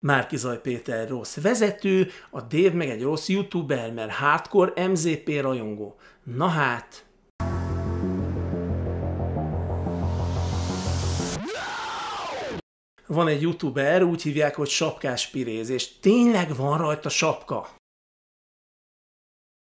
Márkizaj Péter rossz vezető, a Dév meg egy rossz youtuber, mert hardcore MZP rajongó. Na hát... Van egy youtuber, úgy hívják, hogy sapkás piréz, és tényleg van rajta sapka.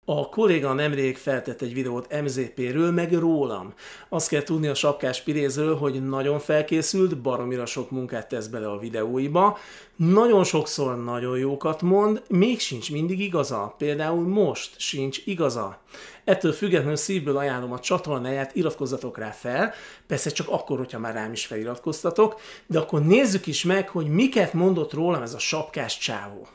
A kolléga nemrég feltett egy videót MZP-ről, meg rólam. Azt kell tudni a sapkás pirézről, hogy nagyon felkészült, baromira sok munkát tesz bele a videóiba, nagyon sokszor nagyon jókat mond, még sincs mindig igaza, például most sincs igaza. Ettől függetlenül szívből ajánlom a csatornáját, iratkozzatok rá fel, persze csak akkor, hogyha már rám is feliratkoztatok, de akkor nézzük is meg, hogy miket mondott rólam ez a sapkás csávó.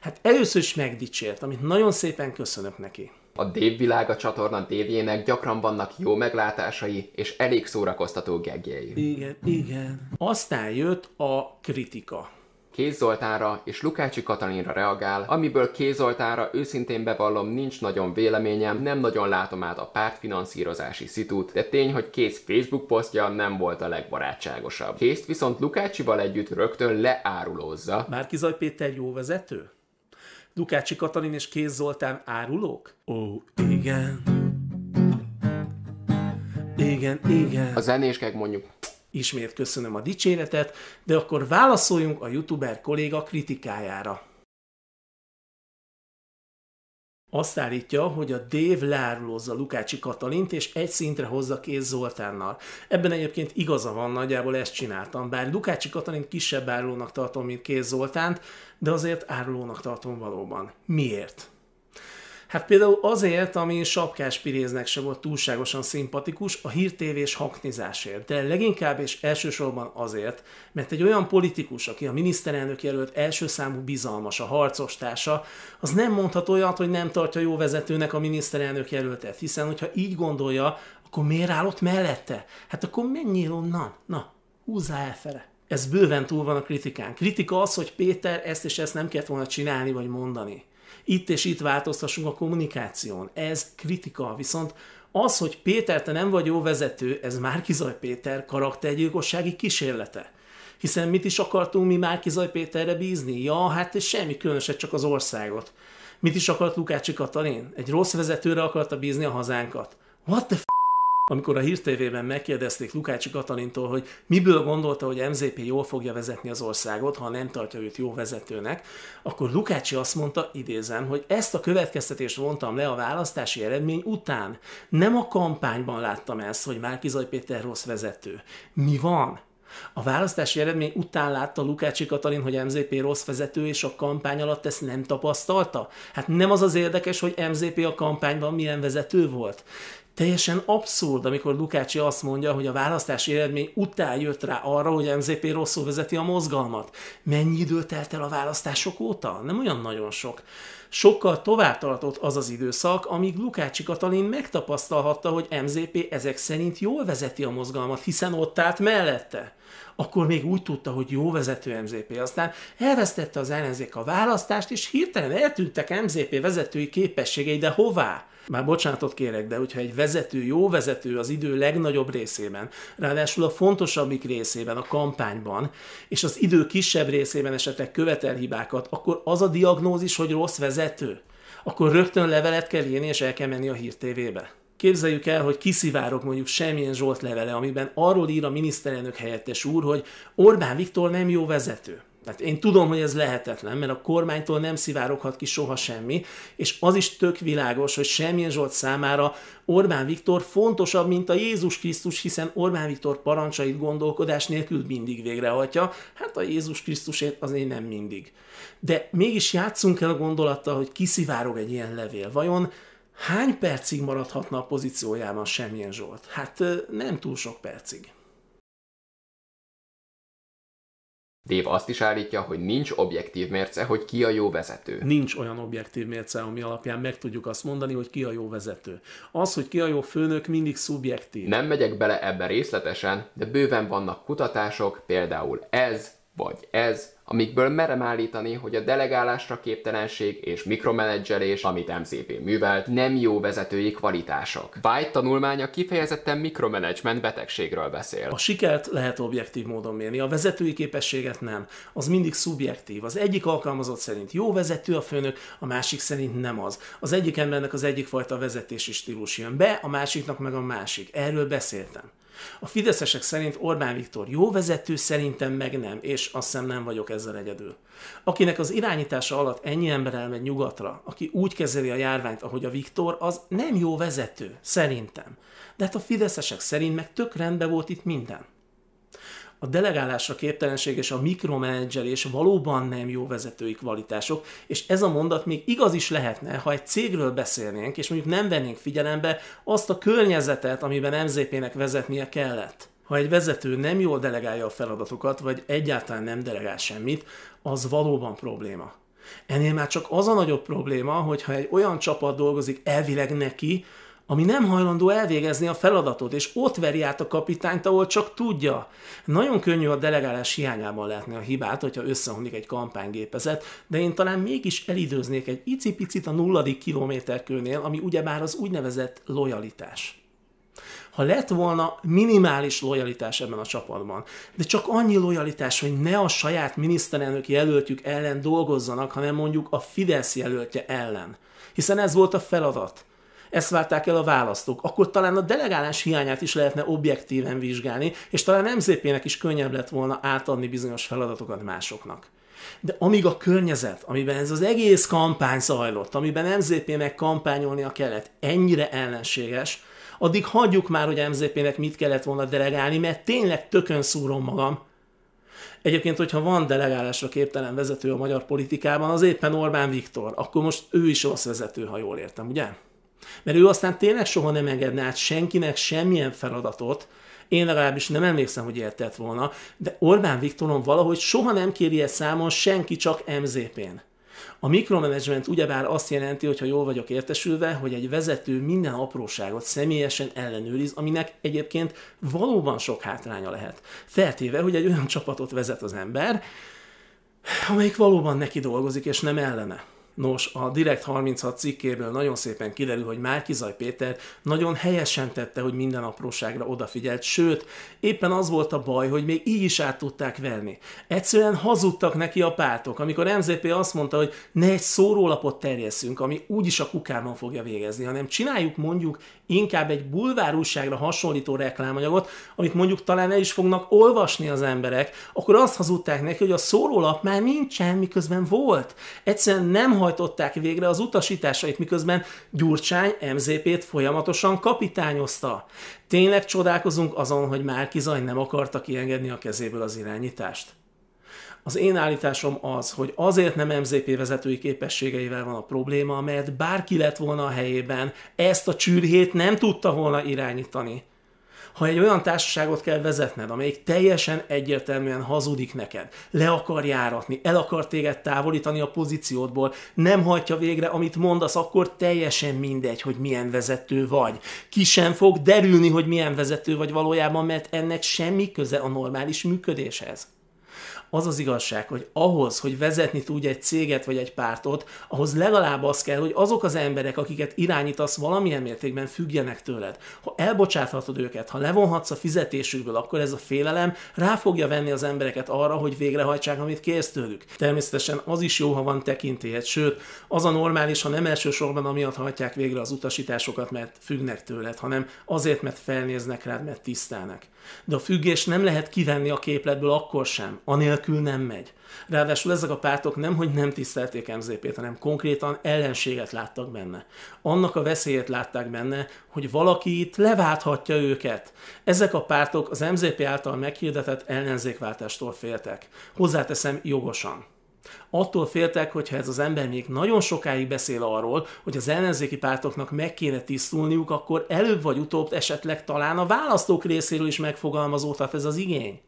Hát először is megdicsért, amit nagyon szépen köszönök neki. A Dévvilága csatorna dévjének gyakran vannak jó meglátásai és elég szórakoztató geggjei. Igen, igen. Aztán jött a kritika. Kézoltára és Lukácsi Katalinra reagál, amiből Kézoltára őszintén bevallom nincs nagyon véleményem, nem nagyon látom át a pártfinanszírozási szitút, de tény, hogy Kéz Facebook posztja nem volt a legbarátságosabb. Kézt viszont Lukácsival együtt rögtön leárulózza. Márkizaj Péter jó vezető? Lukácsi Katalin és Kéz Zoltán árulók? Ó, oh, igen. Igen, igen. A zenéskek mondjuk Ismét köszönöm a dicséretet, de akkor válaszoljunk a youtuber kolléga kritikájára. Azt állítja, hogy a Dév lárulózza Lukácsi Katalint, és egy szintre hozza Kész Zoltánnal. Ebben egyébként igaza van, nagyjából ezt csináltam. Bár Lukácsi Katalint kisebb árulónak tartom, mint Kész Zoltánt, de azért árulónak tartom valóban. Miért? Hát például azért, ami sapkás piréznek se volt túlságosan szimpatikus, a hírtévés haknizásért, de leginkább és elsősorban azért, mert egy olyan politikus, aki a miniszterelnök jelölt első számú bizalmas, a harcostársa, az nem mondhat olyat, hogy nem tartja jó vezetőnek a miniszterelnök jelöltet, hiszen hogyha így gondolja, akkor miért áll ott mellette? Hát akkor menjél onnan, na, húzzá elfele ez bőven túl van a kritikán. Kritika az, hogy Péter ezt és ezt nem kellett volna csinálni vagy mondani itt és itt változtassunk a kommunikáción. Ez kritika, viszont az, hogy Péter, te nem vagy jó vezető, ez Márkizaj Péter karaktergyilkossági kísérlete. Hiszen mit is akartunk mi Márkizaj Péterre bízni? Ja, hát és semmi különöset, csak az országot. Mit is akart Lukács Katalin? Egy rossz vezetőre akarta bízni a hazánkat. What the f- amikor a hírtévében megkérdezték Lukács Katalintól, hogy miből gondolta, hogy MZP jól fogja vezetni az országot, ha nem tartja őt jó vezetőnek, akkor Lukácsi azt mondta, idézem, hogy ezt a következtetést vontam le a választási eredmény után. Nem a kampányban láttam ezt, hogy Márkizaj Péter rossz vezető. Mi van? A választási eredmény után látta Lukácsi Katalin, hogy MZP rossz vezető, és a kampány alatt ezt nem tapasztalta? Hát nem az az érdekes, hogy MZP a kampányban milyen vezető volt? teljesen abszurd, amikor Lukácsi azt mondja, hogy a választási eredmény után jött rá arra, hogy MZP rosszul vezeti a mozgalmat. Mennyi idő telt el a választások óta? Nem olyan nagyon sok. Sokkal tovább tartott az az időszak, amíg Lukácsi Katalin megtapasztalhatta, hogy MZP ezek szerint jól vezeti a mozgalmat, hiszen ott állt mellette akkor még úgy tudta, hogy jó vezető MZP. Aztán elvesztette az ellenzék a választást, és hirtelen eltűntek MZP vezetői képességei, de hová? Már bocsánatot kérek, de hogyha egy vezető, jó vezető az idő legnagyobb részében, ráadásul a fontosabbik részében, a kampányban, és az idő kisebb részében esetleg követel hibákat, akkor az a diagnózis, hogy rossz vezető? Akkor rögtön levelet kell írni, és el kell menni a hírtévébe. Képzeljük el, hogy kiszivárok mondjuk semmilyen Zsolt levele, amiben arról ír a miniszterelnök helyettes úr, hogy Orbán Viktor nem jó vezető. Tehát én tudom, hogy ez lehetetlen, mert a kormánytól nem szivároghat ki soha semmi, és az is tök világos, hogy semmilyen Zsolt számára Orbán Viktor fontosabb, mint a Jézus Krisztus, hiszen Orbán Viktor parancsait gondolkodás nélkül mindig végrehajtja, hát a Jézus Krisztusét azért nem mindig. De mégis játszunk el a gondolattal, hogy kiszivárog egy ilyen levél. Vajon Hány percig maradhatna a pozíciójában semmilyen Zsolt? Hát nem túl sok percig. Dév azt is állítja, hogy nincs objektív mérce, hogy ki a jó vezető. Nincs olyan objektív mérce, ami alapján meg tudjuk azt mondani, hogy ki a jó vezető. Az, hogy ki a jó főnök, mindig szubjektív. Nem megyek bele ebbe részletesen, de bőven vannak kutatások, például ez vagy ez, amikből merem állítani, hogy a delegálásra képtelenség és mikromenedzselés, amit MCP művelt, nem jó vezetői kvalitások. White tanulmánya kifejezetten mikromanagement betegségről beszél. A sikert lehet objektív módon mérni, a vezetői képességet nem. Az mindig szubjektív. Az egyik alkalmazott szerint jó vezető a főnök, a másik szerint nem az. Az egyik embernek az egyik fajta vezetési stílus jön be, a másiknak meg a másik. Erről beszéltem. A fideszesek szerint Orbán Viktor jó vezető, szerintem meg nem, és azt hiszem nem vagyok ezzel egyedül. Akinek az irányítása alatt ennyi ember elmegy nyugatra, aki úgy kezeli a járványt, ahogy a Viktor, az nem jó vezető, szerintem. De hát a fideszesek szerint meg tök rendben volt itt minden a delegálásra képtelenség és a mikromanagerés valóban nem jó vezetői kvalitások, és ez a mondat még igaz is lehetne, ha egy cégről beszélnénk, és mondjuk nem vennénk figyelembe azt a környezetet, amiben MZP-nek vezetnie kellett. Ha egy vezető nem jól delegálja a feladatokat, vagy egyáltalán nem delegál semmit, az valóban probléma. Ennél már csak az a nagyobb probléma, hogyha egy olyan csapat dolgozik elvileg neki, ami nem hajlandó elvégezni a feladatot, és ott veri át a kapitányt, ahol csak tudja. Nagyon könnyű a delegálás hiányában látni a hibát, hogyha összeomlik egy kampánygépezet, de én talán mégis elidőznék egy icipicit a nulladik kilométerkőnél, ami ugyebár az úgynevezett lojalitás ha lett volna minimális lojalitás ebben a csapatban, de csak annyi lojalitás, hogy ne a saját miniszterelnök jelöltjük ellen dolgozzanak, hanem mondjuk a Fidesz jelöltje ellen. Hiszen ez volt a feladat ezt várták el a választók, akkor talán a delegálás hiányát is lehetne objektíven vizsgálni, és talán MZP-nek is könnyebb lett volna átadni bizonyos feladatokat másoknak. De amíg a környezet, amiben ez az egész kampány zajlott, amiben MZP-nek kampányolnia kellett, ennyire ellenséges, addig hagyjuk már, hogy MZP-nek mit kellett volna delegálni, mert tényleg tökön szúrom magam. Egyébként, hogyha van delegálásra képtelen vezető a magyar politikában, az éppen Orbán Viktor, akkor most ő is rossz vezető, ha jól értem, ugye? Mert ő aztán tényleg soha nem engedne át senkinek semmilyen feladatot, én legalábbis nem emlékszem, hogy ilyet tett volna, de Orbán Viktoron valahogy soha nem kéri ezt számon senki, csak MZP-n. A mikromanagement ugyebár azt jelenti, hogy ha jól vagyok értesülve, hogy egy vezető minden apróságot személyesen ellenőriz, aminek egyébként valóban sok hátránya lehet. Feltéve, hogy egy olyan csapatot vezet az ember, amelyik valóban neki dolgozik, és nem ellene. Nos, a Direkt 36 cikkéből nagyon szépen kiderül, hogy Márkizaj Péter nagyon helyesen tette, hogy minden apróságra odafigyelt, sőt, éppen az volt a baj, hogy még így is át tudták venni. Egyszerűen hazudtak neki a pártok, amikor MZP azt mondta, hogy ne egy szórólapot terjeszünk, ami úgyis a kukában fogja végezni, hanem csináljuk mondjuk inkább egy bulvár újságra hasonlító reklámanyagot, amit mondjuk talán el is fognak olvasni az emberek, akkor azt hazudták neki, hogy a szórólap már nincsen, miközben volt. Egyszerűen nem hajtották végre az utasításait, miközben Gyurcsány MZP-t folyamatosan kapitányozta. Tényleg csodálkozunk azon, hogy Márkizaj nem akarta kiengedni a kezéből az irányítást. Az én állításom az, hogy azért nem MZP vezetői képességeivel van a probléma, mert bárki lett volna a helyében, ezt a csürhét nem tudta volna irányítani. Ha egy olyan társaságot kell vezetned, amelyik teljesen egyértelműen hazudik neked, le akar járatni, el akar téged távolítani a pozíciódból, nem hagyja végre, amit mondasz, akkor teljesen mindegy, hogy milyen vezető vagy. Ki sem fog derülni, hogy milyen vezető vagy valójában, mert ennek semmi köze a normális működéshez az az igazság, hogy ahhoz, hogy vezetni tudj egy céget vagy egy pártot, ahhoz legalább az kell, hogy azok az emberek, akiket irányítasz, valamilyen mértékben függjenek tőled. Ha elbocsáthatod őket, ha levonhatsz a fizetésükből, akkor ez a félelem rá fogja venni az embereket arra, hogy végrehajtsák, amit kérsz tőlük. Természetesen az is jó, ha van tekintélyed, sőt, az a normális, ha nem elsősorban amiatt hajtják végre az utasításokat, mert függnek tőled, hanem azért, mert felnéznek rád, mert tisztelnek. De a függés nem lehet kivenni a képletből akkor sem, anélkül, nélkül nem megy. Ráadásul ezek a pártok nem, hogy nem tisztelték MZP-t, hanem konkrétan ellenséget láttak benne. Annak a veszélyét látták benne, hogy valaki itt leválthatja őket. Ezek a pártok az MZP által meghirdetett ellenzékváltástól féltek. Hozzáteszem jogosan. Attól féltek, hogyha ez az ember még nagyon sokáig beszél arról, hogy az ellenzéki pártoknak meg kéne tisztulniuk, akkor előbb vagy utóbb esetleg talán a választók részéről is megfogalmazódhat ez az igény.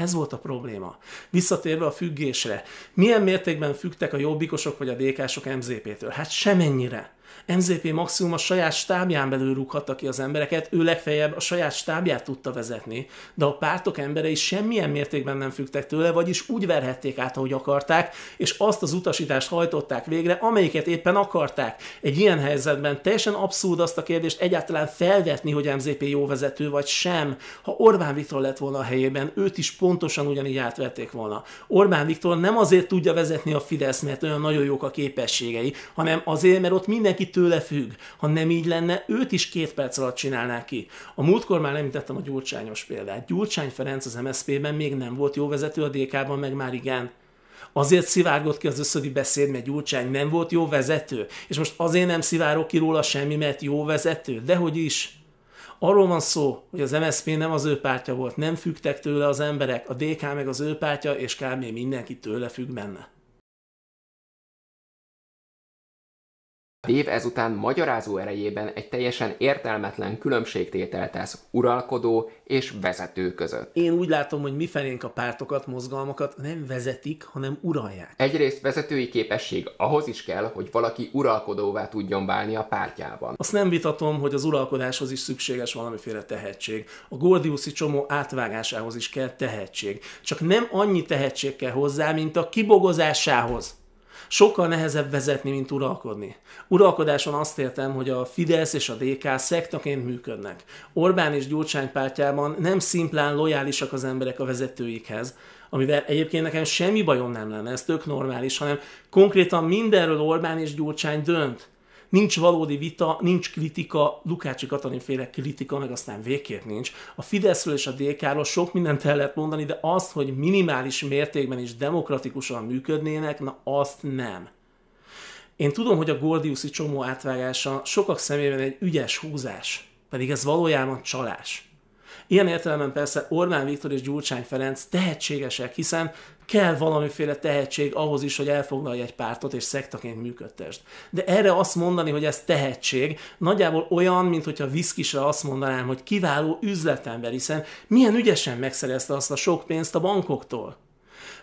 Ez volt a probléma. Visszatérve a függésre, milyen mértékben fügtek a jobbikosok vagy a dk MZP-től? Hát semennyire. MZP maximum a saját stábján belül rúghatta ki az embereket, ő legfeljebb a saját stábját tudta vezetni, de a pártok emberei semmilyen mértékben nem fügtek tőle, vagyis úgy verhették át, ahogy akarták, és azt az utasítást hajtották végre, amelyiket éppen akarták. Egy ilyen helyzetben teljesen abszurd azt a kérdést egyáltalán felvetni, hogy MZP jó vezető vagy sem. Ha Orbán Viktor lett volna a helyében, őt is pontosan ugyanígy átvették volna. Orbán Viktor nem azért tudja vezetni a Fidesz, mert olyan nagyon jók a képességei, hanem azért, mert ott mindenki mindenki tőle függ. Ha nem így lenne, őt is két perc alatt csinálná ki. A múltkor már említettem a Gyurcsányos példát. Gyurcsány Ferenc az MSZP-ben még nem volt jó vezető, a DK-ban meg már igen. Azért szivárgott ki az összödi beszéd, mert Gyurcsány nem volt jó vezető, és most azért nem szivárok ki róla semmi, mert jó vezető, de hogy is. Arról van szó, hogy az MSZP nem az ő pártja volt, nem fügtek tőle az emberek, a DK meg az ő pártja, és kb. mindenki tőle függ benne. Dév ezután magyarázó erejében egy teljesen értelmetlen különbségtétel tesz uralkodó és vezető között. Én úgy látom, hogy mi felénk a pártokat, mozgalmakat nem vezetik, hanem uralják. Egyrészt vezetői képesség ahhoz is kell, hogy valaki uralkodóvá tudjon válni a pártjában. Azt nem vitatom, hogy az uralkodáshoz is szükséges valamiféle tehetség. A Gordiuszi csomó átvágásához is kell tehetség. Csak nem annyi tehetség kell hozzá, mint a kibogozásához sokkal nehezebb vezetni, mint uralkodni. Uralkodáson azt értem, hogy a Fidesz és a DK szektaként működnek. Orbán és Gyurcsány pártjában nem szimplán lojálisak az emberek a vezetőikhez, amivel egyébként nekem semmi bajom nem lenne, ez tök normális, hanem konkrétan mindenről Orbán és Gyurcsány dönt nincs valódi vita, nincs kritika, Lukácsi Katalin féle kritika, meg aztán végképp nincs. A Fideszről és a DK-ról sok mindent el lehet mondani, de azt, hogy minimális mértékben is demokratikusan működnének, na azt nem. Én tudom, hogy a Gordiuszi csomó átvágása sokak szemében egy ügyes húzás, pedig ez valójában csalás. Ilyen értelemben persze Orbán Viktor és Gyurcsány Ferenc tehetségesek, hiszen kell valamiféle tehetség ahhoz is, hogy elfoglalja egy pártot és szektaként működtest. De erre azt mondani, hogy ez tehetség, nagyjából olyan, mint hogyha viszkisre azt mondanám, hogy kiváló üzletember, hiszen milyen ügyesen megszerezte azt a sok pénzt a bankoktól.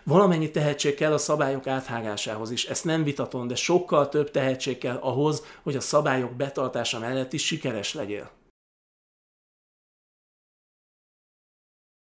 Valamennyi tehetség kell a szabályok áthágásához is, ezt nem vitatom, de sokkal több tehetség kell ahhoz, hogy a szabályok betartása mellett is sikeres legyél.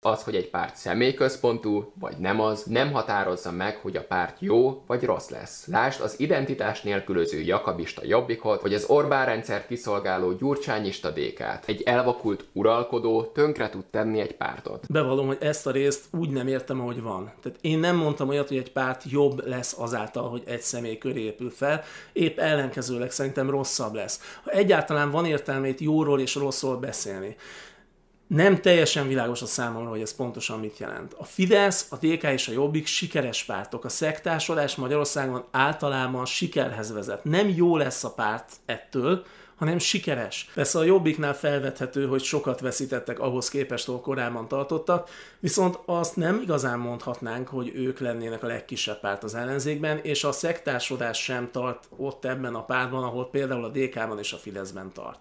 Az, hogy egy párt személyközpontú, vagy nem az, nem határozza meg, hogy a párt jó vagy rossz lesz. Lásd az identitás nélkülöző jakabista jobbikot, vagy az Orbán rendszer kiszolgáló gyurcsányista dékát. Egy elvakult uralkodó tönkre tud tenni egy pártot. Bevallom, hogy ezt a részt úgy nem értem, ahogy van. Tehát én nem mondtam olyat, hogy egy párt jobb lesz azáltal, hogy egy személy köré épül fel, épp ellenkezőleg szerintem rosszabb lesz. Ha egyáltalán van értelmét jóról és rosszról beszélni nem teljesen világos a számomra, hogy ez pontosan mit jelent. A Fidesz, a DK és a Jobbik sikeres pártok. A szektársolás Magyarországon általában sikerhez vezet. Nem jó lesz a párt ettől, hanem sikeres. Persze a jobbiknál felvethető, hogy sokat veszítettek ahhoz képest, ahol korábban tartottak, viszont azt nem igazán mondhatnánk, hogy ők lennének a legkisebb párt az ellenzékben, és a szektársodás sem tart ott ebben a pártban, ahol például a DK-ban és a Fideszben tart.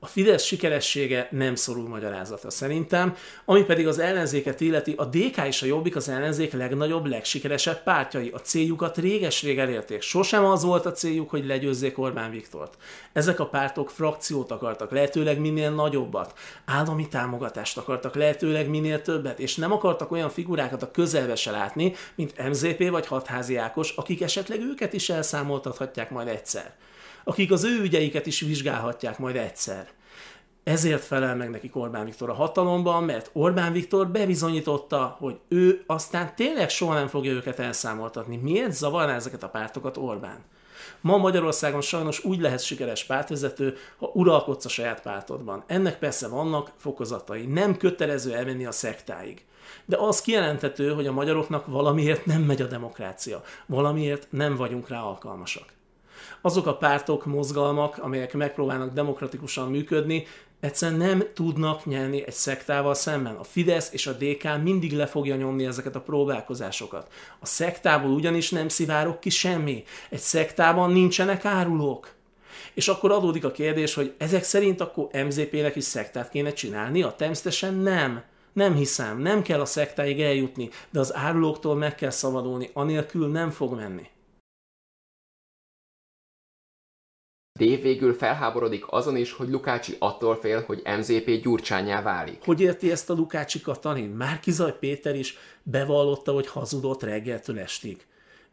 A Fidesz sikeressége nem szorul magyarázata szerintem, ami pedig az ellenzéket illeti, a DK és a Jobbik az ellenzék legnagyobb, legsikeresebb pártjai. A céljukat réges-rég elérték. Sosem az volt a céljuk, hogy legyőzzék Orbán Viktort. Ezek a pártok frakciót akartak, lehetőleg minél nagyobbat. Állami támogatást akartak, lehetőleg minél többet, és nem akartak olyan figurákat a közelbe se látni, mint MZP vagy Hatházi Ákos, akik esetleg őket is elszámoltathatják majd egyszer akik az ő ügyeiket is vizsgálhatják majd egyszer. Ezért felel meg neki Orbán Viktor a hatalomban, mert Orbán Viktor bebizonyította, hogy ő aztán tényleg soha nem fogja őket elszámoltatni. Miért zavarná ezeket a pártokat Orbán? Ma Magyarországon sajnos úgy lehet sikeres pártvezető, ha uralkodsz a saját pártodban. Ennek persze vannak fokozatai. Nem kötelező elmenni a szektáig. De az kijelenthető, hogy a magyaroknak valamiért nem megy a demokrácia. Valamiért nem vagyunk rá alkalmasak azok a pártok, mozgalmak, amelyek megpróbálnak demokratikusan működni, egyszerűen nem tudnak nyerni egy szektával szemben. A Fidesz és a DK mindig le fogja nyomni ezeket a próbálkozásokat. A szektából ugyanis nem szivárok ki semmi. Egy szektában nincsenek árulók. És akkor adódik a kérdés, hogy ezek szerint akkor MZP-nek is szektát kéne csinálni? A természetesen nem. Nem hiszem, nem kell a szektáig eljutni, de az árulóktól meg kell szabadulni, anélkül nem fog menni. Dév végül felháborodik azon is, hogy Lukácsi attól fél, hogy MZP gyurcsányá válik. Hogy érti ezt a Lukácsi Katalin? Márkizaj Péter is bevallotta, hogy hazudott reggeltől estig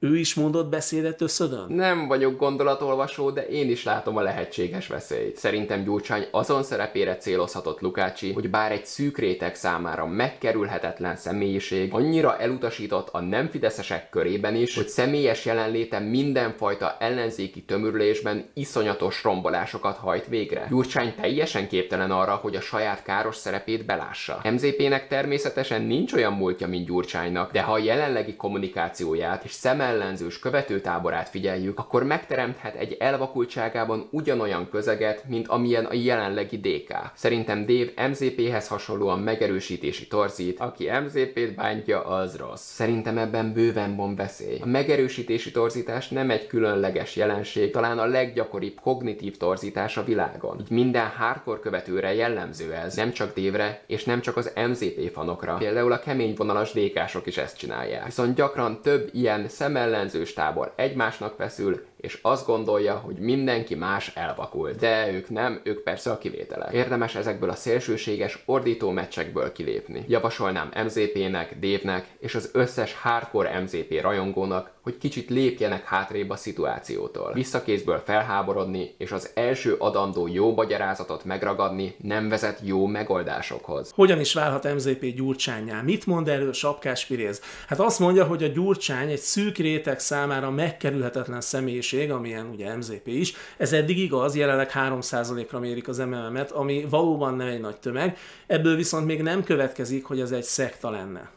ő is mondott beszédet összödön? Nem vagyok gondolatolvasó, de én is látom a lehetséges veszélyt. Szerintem Gyurcsány azon szerepére célozhatott Lukácsi, hogy bár egy szűk réteg számára megkerülhetetlen személyiség, annyira elutasított a nem fideszesek körében is, hogy személyes jelenléte mindenfajta ellenzéki tömörülésben iszonyatos rombolásokat hajt végre. Gyurcsány teljesen képtelen arra, hogy a saját káros szerepét belássa. MZP-nek természetesen nincs olyan múltja, mint Gyurcsánynak, de ha a jelenlegi kommunikációját és szemmel ellenzős követőtáborát figyeljük, akkor megteremthet egy elvakultságában ugyanolyan közeget, mint amilyen a jelenlegi DK. Szerintem Dév MZP-hez hasonlóan megerősítési torzít, aki MZP-t bántja, az rossz. Szerintem ebben bőven van veszély. A megerősítési torzítás nem egy különleges jelenség, talán a leggyakoribb kognitív torzítás a világon. Így minden hardcore követőre jellemző ez, nem csak Dévre, és nem csak az MZP fanokra. Például a kemény vonalas DK-sok is ezt csinálják. Viszont gyakran több ilyen szemmel ellenzős tábor egymásnak feszül, és azt gondolja, hogy mindenki más elvakul, De ők nem, ők persze a kivételek. Érdemes ezekből a szélsőséges, ordító meccsekből kilépni. Javasolnám MZP-nek, Dévnek és az összes hardcore MZP rajongónak, hogy kicsit lépjenek hátrébb a szituációtól. Visszakézből felháborodni és az első adandó jó magyarázatot megragadni nem vezet jó megoldásokhoz. Hogyan is válhat MZP Gyurcsányá? Mit mond erről Sapkás Piréz? Hát azt mondja, hogy a Gyurcsány egy szűk réteg számára megkerülhetetlen személyiség, amilyen ugye MZP is. Ez eddig igaz, jelenleg 3%-ra mérik az MMM-et, ami valóban nem egy nagy tömeg, ebből viszont még nem következik, hogy ez egy szekta lenne.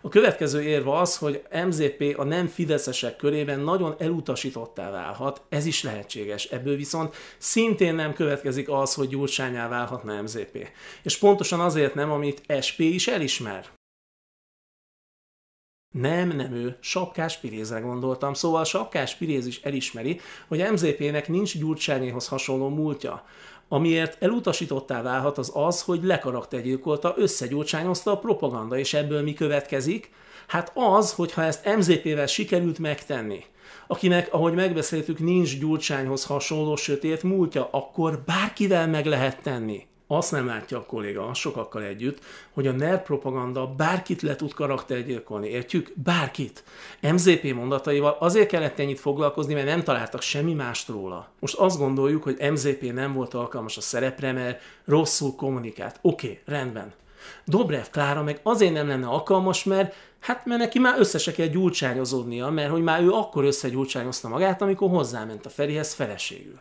A következő érve az, hogy MZP a nem fideszesek körében nagyon elutasítottá válhat, ez is lehetséges. Ebből viszont szintén nem következik az, hogy gyurcsányá válhatna MZP. És pontosan azért nem, amit SP is elismer. Nem, nem ő, sapkás pirézre gondoltam, szóval sapkás piréz is elismeri, hogy MZP-nek nincs Gyurcsányéhoz hasonló múltja. Amiért elutasítottá válhat az az, hogy lekaraktergyilkolta, összegyurcsányozta a propaganda, és ebből mi következik? Hát az, hogyha ezt MZP-vel sikerült megtenni, akinek, ahogy megbeszéltük, nincs Gyurcsányhoz hasonló sötét múltja, akkor bárkivel meg lehet tenni azt nem látja a kolléga sokakkal együtt, hogy a NER propaganda bárkit le tud karaktergyilkolni, értjük? Bárkit. MZP mondataival azért kellett ennyit foglalkozni, mert nem találtak semmi mást róla. Most azt gondoljuk, hogy MZP nem volt alkalmas a szerepre, mert rosszul kommunikált. Oké, okay, rendben. Dobrev Klára meg azért nem lenne alkalmas, mert hát mert neki már össze se kell gyúcsányozódnia, mert hogy már ő akkor összegyúcsányozta magát, amikor hozzáment a Ferihez feleségül.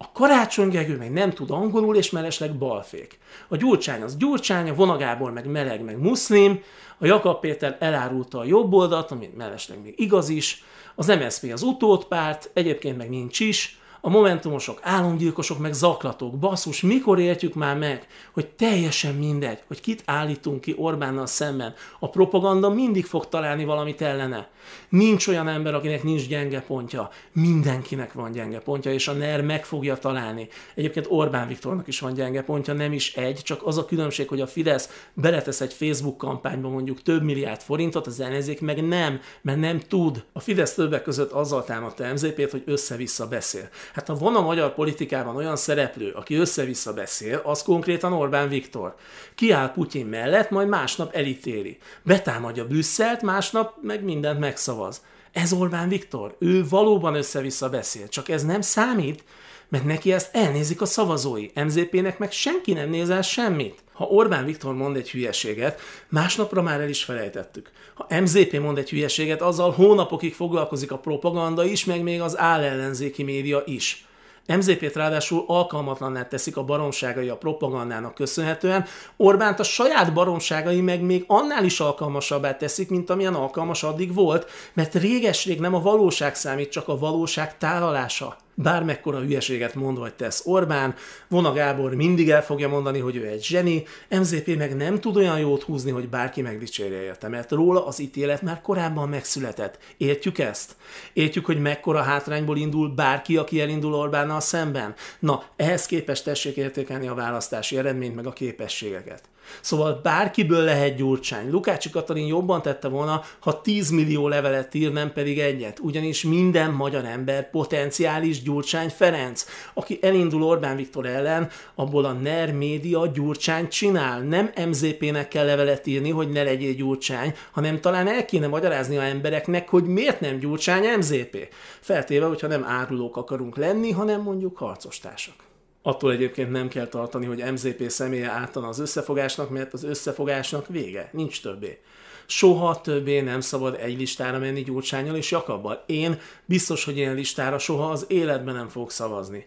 A karácsonygegő meg nem tud angolul, és mellesleg balfék. A Gyurcsány az Gyurcsány, a vonagából meg meleg, meg muszlim, a Jakab Péter elárulta a jobb oldalt, ami mellesleg még igaz is, az MSZP az utódpárt, egyébként meg nincs is, a momentumosok, álomgyilkosok, meg zaklatók. Basszus, mikor értjük már meg, hogy teljesen mindegy, hogy kit állítunk ki Orbánnal szemben. A propaganda mindig fog találni valamit ellene. Nincs olyan ember, akinek nincs gyenge pontja. Mindenkinek van gyenge pontja, és a NER meg fogja találni. Egyébként Orbán Viktornak is van gyenge pontja, nem is egy, csak az a különbség, hogy a Fidesz beletesz egy Facebook kampányba mondjuk több milliárd forintot, az ellenzék meg nem, mert nem tud. A Fidesz többek között azzal támadta MZP-t, hogy össze-vissza beszél. Hát ha van a magyar politikában olyan szereplő, aki össze-vissza beszél, az konkrétan Orbán Viktor. Kiáll Putyin mellett, majd másnap elítéli. Betámadja Brüsszelt, másnap meg mindent megszavaz. Ez Orbán Viktor. Ő valóban össze-vissza beszél, csak ez nem számít, mert neki ezt elnézik a szavazói. MZP-nek meg senki nem néz el semmit. Ha Orbán Viktor mond egy hülyeséget, másnapra már el is felejtettük. Ha MZP mond egy hülyeséget, azzal hónapokig foglalkozik a propaganda is, meg még az állellenzéki média is. MZP-t ráadásul alkalmatlanná teszik a baromságai a propagandának köszönhetően, Orbánt a saját baromságai meg még annál is alkalmasabbá teszik, mint amilyen alkalmas addig volt, mert réges-rég nem a valóság számít, csak a valóság tálalása bármekkora hülyeséget mond vagy tesz Orbán, Vona Gábor mindig el fogja mondani, hogy ő egy zseni, MZP meg nem tud olyan jót húzni, hogy bárki megdicsérje érte, mert róla az ítélet már korábban megszületett. Értjük ezt? Értjük, hogy mekkora hátrányból indul bárki, aki elindul Orbánnal szemben? Na, ehhez képest tessék értékelni a választási eredményt meg a képességeket. Szóval bárkiből lehet gyurcsány. Lukácsi Katalin jobban tette volna, ha 10 millió levelet ír, nem pedig egyet. Ugyanis minden magyar ember potenciális Gyurcsány Ferenc, aki elindul Orbán Viktor ellen, abból a NER média Gyurcsány csinál. Nem MZP-nek kell levelet írni, hogy ne legyél Gyurcsány, hanem talán el kéne magyarázni a embereknek, hogy miért nem Gyurcsány MZP. Feltéve, hogyha nem árulók akarunk lenni, hanem mondjuk harcostársak. Attól egyébként nem kell tartani, hogy MZP személye ártana az összefogásnak, mert az összefogásnak vége, nincs többé. Soha többé nem szabad egy listára menni Gyurcsányjal és Jakabbal. Én biztos, hogy ilyen listára soha az életben nem fogok szavazni.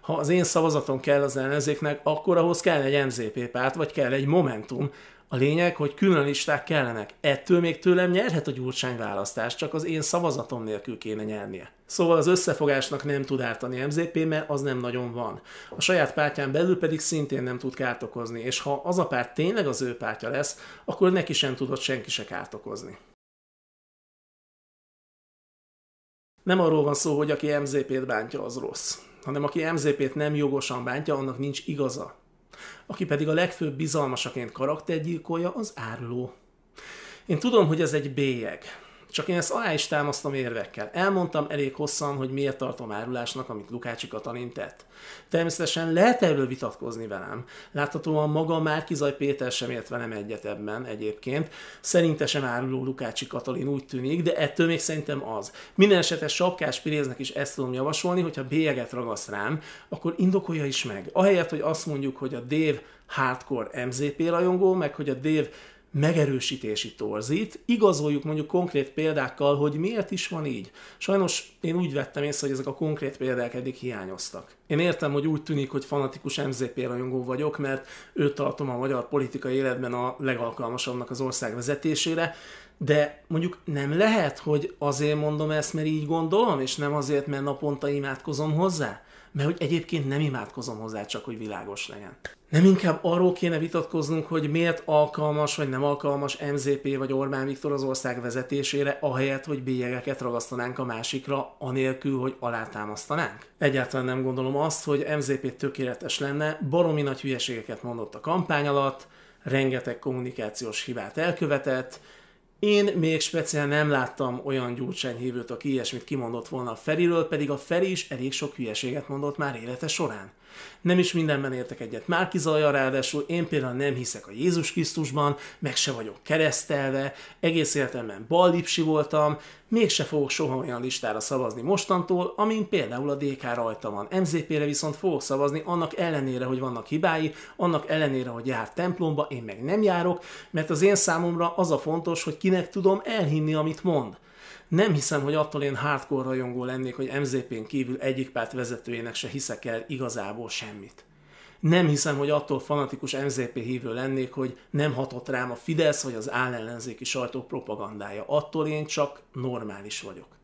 Ha az én szavazatom kell az ellenzéknek, akkor ahhoz kell egy MZP párt, vagy kell egy Momentum, a lényeg, hogy külön listák kellenek. Ettől még tőlem nyerhet a gyurcsány választás, csak az én szavazatom nélkül kéne nyernie. Szóval az összefogásnak nem tud ártani MZP, mert az nem nagyon van. A saját pártján belül pedig szintén nem tud kárt okozni, és ha az a párt tényleg az ő pártja lesz, akkor neki sem tudott senki se kárt okozni. Nem arról van szó, hogy aki MZP-t bántja, az rossz, hanem aki MZP-t nem jogosan bántja, annak nincs igaza aki pedig a legfőbb bizalmasaként karaktergyilkolja, az árló. Én tudom, hogy ez egy bélyeg, csak én ezt alá is támasztom érvekkel. Elmondtam elég hosszan, hogy miért tartom árulásnak, amit Lukács Katalin tett. Természetesen lehet erről vitatkozni velem. Láthatóan maga Márkizaj Péter sem ért velem egyet ebben egyébként. Szerinte sem áruló Lukácsi Katalin úgy tűnik, de ettől még szerintem az. Minden esetre sapkás piréznek is ezt tudom javasolni, hogyha bélyeget ragaszt rám, akkor indokolja is meg. Ahelyett, hogy azt mondjuk, hogy a Dév hardcore MZP rajongó, meg hogy a Dév megerősítési torzít, igazoljuk mondjuk konkrét példákkal, hogy miért is van így. Sajnos én úgy vettem észre, hogy ezek a konkrét példák eddig hiányoztak. Én értem, hogy úgy tűnik, hogy fanatikus MZP rajongó vagyok, mert őt tartom a magyar politikai életben a legalkalmasabbnak az ország vezetésére, de mondjuk nem lehet, hogy azért mondom ezt, mert így gondolom, és nem azért, mert naponta imádkozom hozzá? mert hogy egyébként nem imádkozom hozzá, csak hogy világos legyen. Nem inkább arról kéne vitatkoznunk, hogy miért alkalmas vagy nem alkalmas MZP vagy Orbán Viktor az ország vezetésére, ahelyett, hogy bélyegeket ragasztanánk a másikra, anélkül, hogy alátámasztanánk? Egyáltalán nem gondolom azt, hogy MZP tökéletes lenne, baromi nagy hülyeségeket mondott a kampány alatt, rengeteg kommunikációs hibát elkövetett, én még speciál nem láttam olyan gyurcsányhívőt, aki ilyesmit kimondott volna a Feriről, pedig a Feri is elég sok hülyeséget mondott már élete során. Nem is mindenben értek egyet Márki Zajjal, ráadásul én például nem hiszek a Jézus Krisztusban, meg se vagyok keresztelve, egész életemben ballipsi voltam, mégse fogok soha olyan listára szavazni mostantól, amin például a DK rajta van. MZP-re viszont fogok szavazni, annak ellenére, hogy vannak hibái, annak ellenére, hogy jár templomba, én meg nem járok, mert az én számomra az a fontos, hogy kinek tudom elhinni, amit mond. Nem hiszem, hogy attól én hardcore rajongó lennék, hogy MZP-n kívül egyik párt vezetőjének se hiszek el igazából semmit. Nem hiszem, hogy attól fanatikus MZP hívő lennék, hogy nem hatott rám a Fidesz vagy az állellenzéki sajtó propagandája. Attól én csak normális vagyok.